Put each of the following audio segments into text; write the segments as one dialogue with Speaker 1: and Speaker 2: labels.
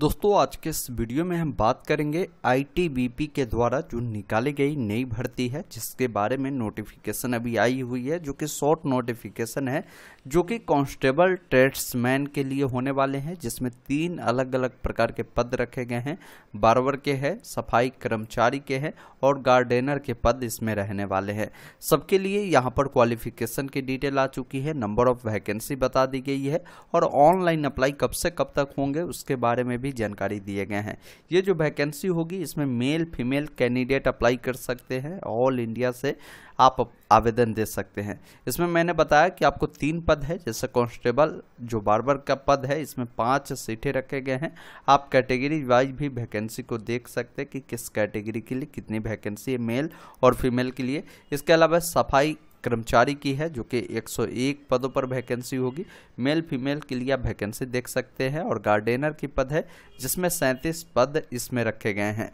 Speaker 1: दोस्तों आज के इस वीडियो में हम बात करेंगे आईटीबीपी के द्वारा जो निकाली गई नई भर्ती है जिसके बारे में नोटिफिकेशन अभी आई हुई है जो कि शॉर्ट नोटिफिकेशन है जो कि कांस्टेबल ट्रेड्समैन के लिए होने वाले हैं जिसमें तीन अलग अलग प्रकार के पद रखे गए हैं बारवर के हैं सफाई कर्मचारी के हैं और गार्डेनर के पद इसमें रहने वाले हैं सबके लिए यहाँ पर क्वालिफिकेशन की डिटेल आ चुकी है नंबर ऑफ वैकेंसी बता दी गई है और ऑनलाइन अप्लाई कब से कब तक होंगे उसके बारे में भी भी जानकारी दिए गए हैं ये जो वैकेंसी होगी इसमें मेल फीमेल कैंडिडेट अप्लाई कर सकते हैं ऑल इंडिया से आप आवेदन दे सकते हैं इसमें मैंने बताया कि आपको तीन पद है जैसे कांस्टेबल जो बार्बर का पद है इसमें पांच सीटें रखे गए हैं आप कैटेगरी वाइज भी वैकेंसी को देख सकते हैं कि किस कैटेगरी के लिए कितनी वैकेंसी है मेल और फीमेल के लिए इसके अलावा सफाई कर्मचारी की है जो कि 101 पदों पर वैकेंसी होगी मेल फीमेल के लिए आप वैकेंसी देख सकते हैं और गार्डेनर की पद है जिसमें सैंतीस पद इसमें रखे गए हैं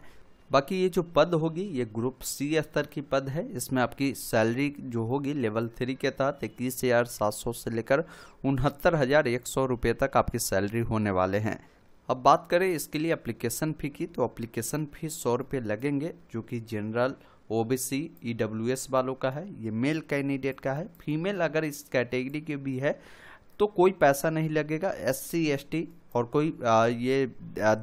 Speaker 1: बाकी ये जो पद होगी ये ग्रुप सी स्तर की पद है इसमें आपकी सैलरी जो होगी लेवल थ्री के तहत इक्कीस हज़ार सात सौ से लेकर उनहत्तर हज़ार एक सौ रुपये तक आपकी सैलरी होने वाले हैं अब बात करें इसके लिए एप्लीकेशन फ़ी की तो एप्लीकेशन फ़ी सौ रुपये लगेंगे जो कि जनरल ओबीसी ईडब्ल्यूएस e वालों का है ये मेल कैंडिडेट का है फीमेल अगर इस कैटेगरी की भी है तो कोई पैसा नहीं लगेगा एससी एसटी और कोई आ, ये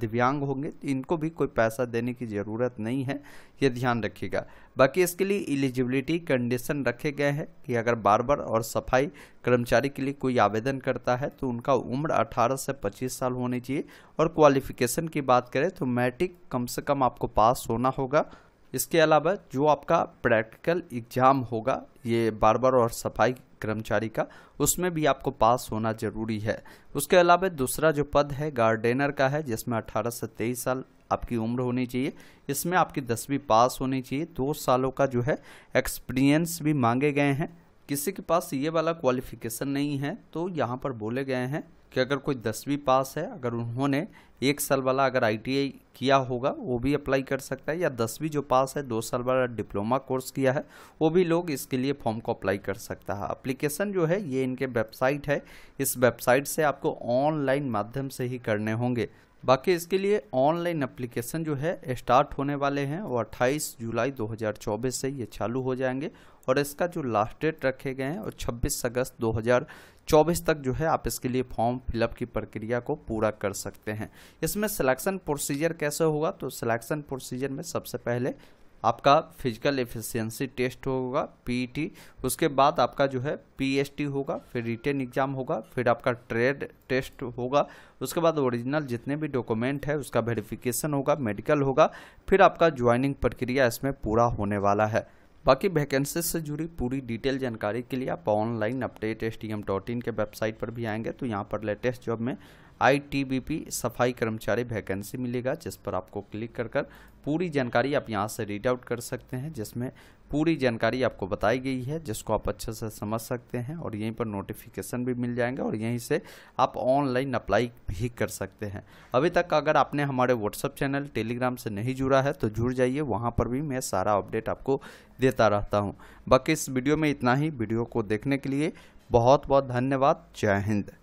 Speaker 1: दिव्यांग होंगे इनको भी कोई पैसा देने की ज़रूरत नहीं है ये ध्यान रखिएगा बाकी इसके लिए एलिजिबिलिटी कंडीशन रखे गए हैं कि अगर बार्बर और सफाई कर्मचारी के लिए कोई आवेदन करता है तो उनका उम्र 18 से 25 साल होनी चाहिए और क्वालिफिकेशन की बात करें तो मैट्रिक कम से कम आपको पास होना होगा इसके अलावा जो आपका प्रैक्टिकल एग्जाम होगा ये बार्बर और सफाई कर्मचारी का उसमें भी आपको पास होना जरूरी है उसके अलावा दूसरा जो पद है गार्डेनर का है जिसमें 18 से 23 साल आपकी उम्र होनी चाहिए इसमें आपकी दसवीं पास होनी चाहिए दो सालों का जो है एक्सपीरियंस भी मांगे गए हैं किसी के पास ये वाला क्वालिफिकेशन नहीं है तो यहाँ पर बोले गए हैं कि अगर कोई दसवीं पास है अगर उन्होंने एक साल वाला अगर आईटीआई किया होगा वो भी अप्लाई कर सकता है या दसवीं जो पास है दो साल वाला डिप्लोमा कोर्स किया है वो भी लोग इसके लिए फॉर्म को अप्लाई कर सकता है अप्लीकेशन जो है ये इनके वेबसाइट है इस वेबसाइट से आपको ऑनलाइन माध्यम से ही करने होंगे बाकी इसके लिए ऑनलाइन एप्लीकेशन जो है स्टार्ट होने वाले हैं वो 28 जुलाई 2024 से ये चालू हो जाएंगे और इसका जो लास्ट डेट रखे गए हैं और 26 अगस्त 2024 तक जो है आप इसके लिए फॉर्म फिलअप की प्रक्रिया को पूरा कर सकते हैं इसमें सिलेक्शन प्रोसीजर कैसे होगा तो सिलेक्शन प्रोसीजर में सबसे पहले आपका फिजिकल एफिशिएंसी टेस्ट होगा पीटी e उसके बाद आपका जो है पीएसटी होगा फिर रिटर्न एग्जाम होगा फिर आपका ट्रेड टेस्ट होगा उसके बाद ओरिजिनल जितने भी डॉक्यूमेंट है उसका वेरिफिकेशन होगा मेडिकल होगा फिर आपका ज्वाइनिंग प्रक्रिया इसमें पूरा होने वाला है बाकी वैकेंसी से जुड़ी पूरी डिटेल जानकारी के लिए आप online update S T M dot in के वेबसाइट पर भी आएंगे तो यहाँ पर लेटेस्ट जॉब में आईटीबीपी सफाई कर्मचारी वैकेंसी मिलेगा जिस पर आपको क्लिक कर कर पूरी जानकारी आप यहाँ से रीड आउट कर सकते हैं जिसमें पूरी जानकारी आपको बताई गई है जिसको आप अच्छे से समझ सकते हैं और यहीं पर नोटिफिकेशन भी मिल जाएंगे और यहीं से आप ऑनलाइन अप्लाई भी कर सकते हैं अभी तक अगर आपने हमारे व्हाट्सअप चैनल टेलीग्राम से नहीं जुड़ा है तो जुड़ जाइए वहाँ पर भी मैं सारा अपडेट आपको देता रहता हूँ बाकी इस वीडियो में इतना ही वीडियो को देखने के लिए बहुत बहुत धन्यवाद जय हिंद